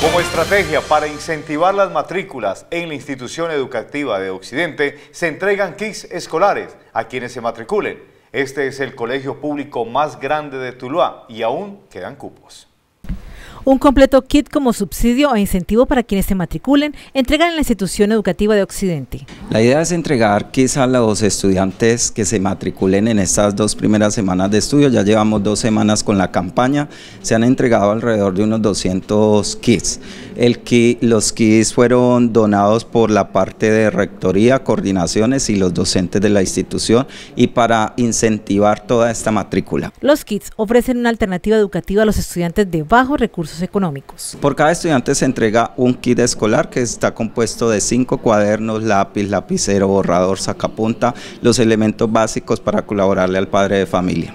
Como estrategia para incentivar las matrículas en la institución educativa de Occidente, se entregan kits escolares a quienes se matriculen. Este es el colegio público más grande de Tuluá y aún quedan cupos. Un completo kit como subsidio o e incentivo para quienes se matriculen entregan en la institución educativa de Occidente. La idea es entregar kits a los estudiantes que se matriculen en estas dos primeras semanas de estudio. Ya llevamos dos semanas con la campaña. Se han entregado alrededor de unos 200 kits el los kits fueron donados por la parte de rectoría, coordinaciones y los docentes de la institución y para incentivar toda esta matrícula. Los kits ofrecen una alternativa educativa a los estudiantes de bajos recursos económicos. Por cada estudiante se entrega un kit escolar que está compuesto de cinco cuadernos, lápiz, lapicero, borrador, sacapunta, los elementos básicos para colaborarle al padre de familia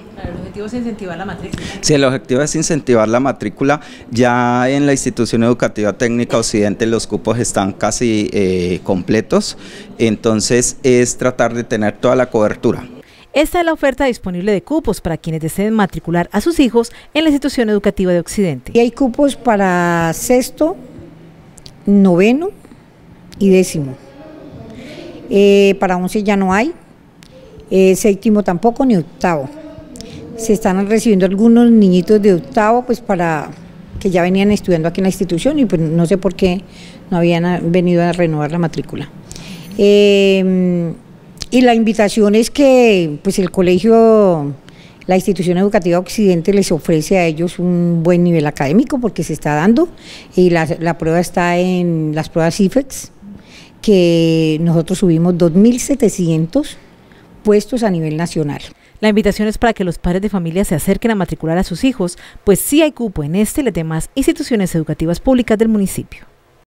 objetivo incentivar la matrícula. Sí, el objetivo es incentivar la matrícula. Ya en la institución educativa técnica occidente los cupos están casi eh, completos, entonces es tratar de tener toda la cobertura. Esta es la oferta disponible de cupos para quienes deseen matricular a sus hijos en la institución educativa de Occidente. Y hay cupos para sexto, noveno y décimo. Eh, para once ya no hay, eh, séptimo tampoco, ni octavo. Se están recibiendo algunos niñitos de octavo, pues para que ya venían estudiando aquí en la institución y pues no sé por qué no habían ah, venido a renovar la matrícula. Em, y la invitación es que pues el colegio, la institución educativa Occidente les ofrece a ellos un buen nivel académico porque se está dando y la, la prueba está en las pruebas IFEX, que nosotros subimos 2.700 puestos a nivel nacional. La invitación es para que los padres de familia se acerquen a matricular a sus hijos, pues sí hay cupo en este y las demás instituciones educativas públicas del municipio.